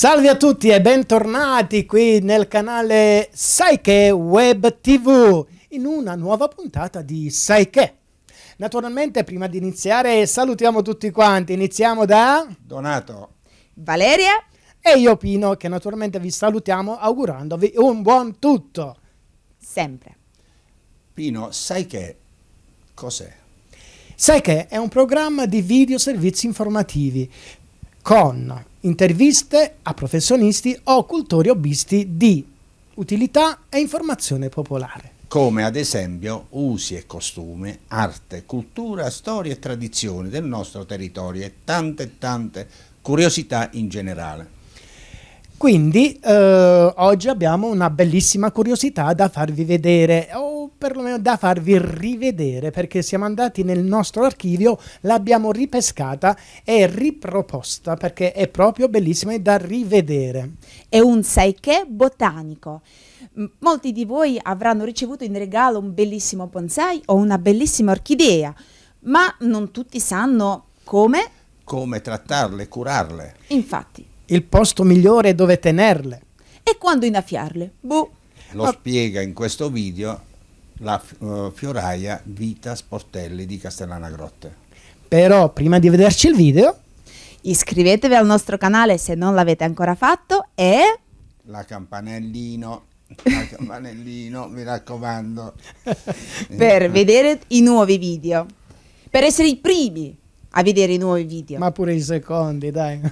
Salve a tutti e bentornati qui nel canale Saike Web TV in una nuova puntata di Saike. Naturalmente prima di iniziare salutiamo tutti quanti, iniziamo da Donato, Valeria e io Pino che naturalmente vi salutiamo augurandovi un buon tutto. Sempre. Pino, sai che cos'è? Sai che è un programma di video servizi informativi con interviste a professionisti o cultori hobbisti di utilità e informazione popolare. Come ad esempio usi e costumi, arte, cultura, storia e tradizioni del nostro territorio e tante tante curiosità in generale. Quindi eh, oggi abbiamo una bellissima curiosità da farvi vedere o perlomeno da farvi rivedere perché siamo andati nel nostro archivio, l'abbiamo ripescata e riproposta perché è proprio bellissima e da rivedere. È un sai che botanico. Molti di voi avranno ricevuto in regalo un bellissimo bonsai o una bellissima orchidea, ma non tutti sanno come come trattarle, curarle. Infatti il posto migliore dove tenerle. E quando innaffiarle? Boh. Lo Ma... spiega in questo video la uh, fioraia Vita Sportelli di Castellana Grotte. Però prima di vederci il video, iscrivetevi al nostro canale se non l'avete ancora fatto e la campanellino la campanellino mi raccomando per vedere i nuovi video per essere i primi a vedere i nuovi video. Ma pure i secondi, dai.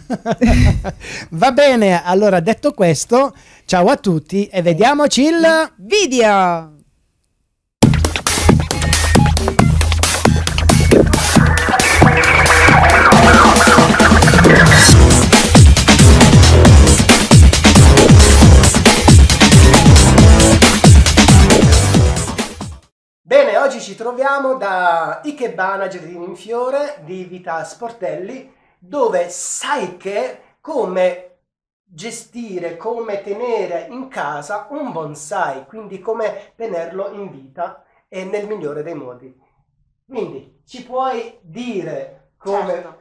Va bene, allora detto questo, ciao a tutti e vediamoci il video. troviamo da Ikebana Giardini in Fiore di Vita Sportelli, dove sai che come gestire, come tenere in casa un bonsai, quindi come tenerlo in vita e nel migliore dei modi. Quindi ci puoi dire come certo.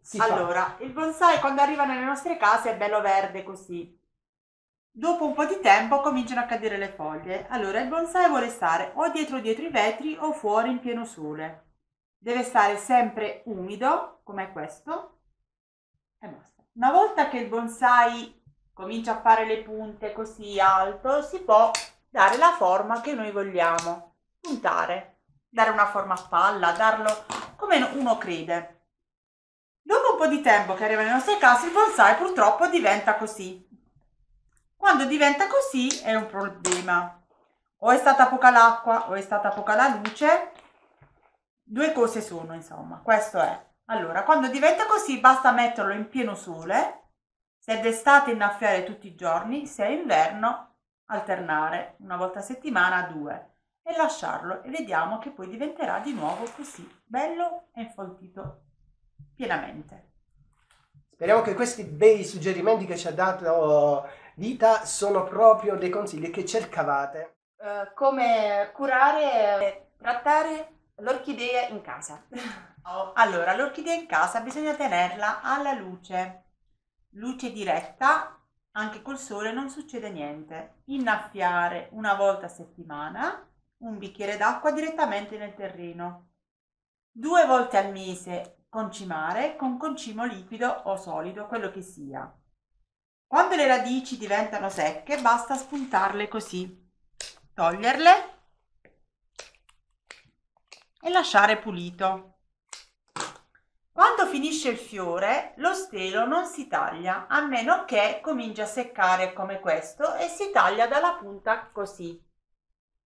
si allora, fa? Allora, il bonsai quando arriva nelle nostre case è bello verde così, Dopo un po' di tempo cominciano a cadere le foglie, allora il bonsai vuole stare o dietro dietro i vetri o fuori in pieno sole. Deve stare sempre umido, come questo, e basta. Una volta che il bonsai comincia a fare le punte così alto, si può dare la forma che noi vogliamo, puntare, dare una forma a palla, darlo come uno crede. Dopo un po' di tempo che arriva le nostre case, il bonsai purtroppo diventa così, quando diventa così è un problema. O è stata poca l'acqua o è stata poca la luce. Due cose sono, insomma, questo è. Allora, quando diventa così basta metterlo in pieno sole, se è d'estate innaffiare tutti i giorni, se è inverno alternare una volta a settimana due e lasciarlo e vediamo che poi diventerà di nuovo così bello e infoltito pienamente. Speriamo che questi bei suggerimenti che ci ha dato vita sono proprio dei consigli che cercavate. Uh, come curare e trattare l'orchidea in casa. Oh, allora, l'orchidea in casa bisogna tenerla alla luce, luce diretta, anche col sole non succede niente. Innaffiare una volta a settimana un bicchiere d'acqua direttamente nel terreno. Due volte al mese concimare con concimo liquido o solido, quello che sia. Quando le radici diventano secche basta spuntarle così, toglierle e lasciare pulito. Quando finisce il fiore lo stelo non si taglia a meno che cominci a seccare come questo e si taglia dalla punta così,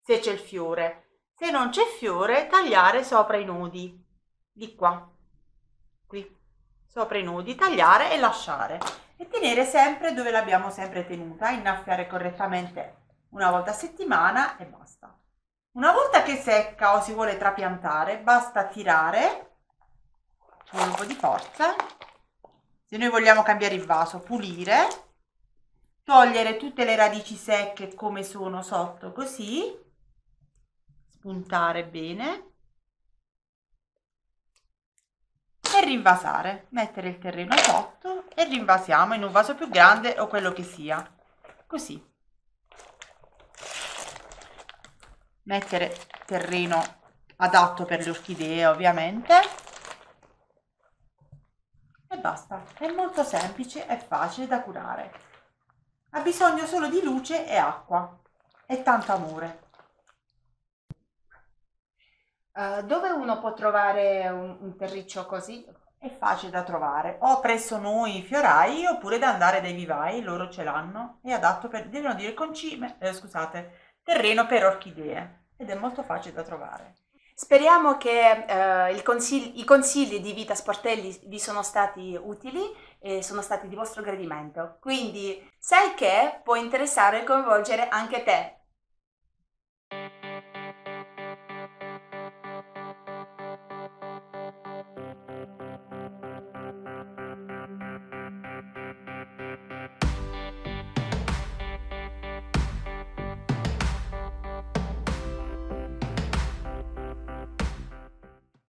se c'è il fiore. Se non c'è fiore, tagliare sopra i nodi, di qua, qui, sopra i nodi, tagliare e lasciare e tenere sempre dove l'abbiamo sempre tenuta, innaffiare correttamente una volta a settimana e basta. Una volta che secca o si vuole trapiantare, basta tirare con un po' di forza. Se noi vogliamo cambiare il vaso, pulire, togliere tutte le radici secche come sono sotto, così, spuntare bene rinvasare. Mettere il terreno sotto e rinvasiamo in un vaso più grande o quello che sia. Così. Mettere terreno adatto per le orchidee ovviamente. E basta. È molto semplice e facile da curare. Ha bisogno solo di luce e acqua e tanto amore. Eh, dove uno può trovare un, un terriccio così? È facile da trovare, o presso noi fiorai oppure da andare dai vivai, loro ce l'hanno, è adatto per, devono dire concime, eh, scusate, terreno per orchidee ed è molto facile da trovare. Speriamo che eh, consigli, i consigli di Vita Sportelli vi sono stati utili e sono stati di vostro gradimento. Quindi sai che può interessare e coinvolgere anche te,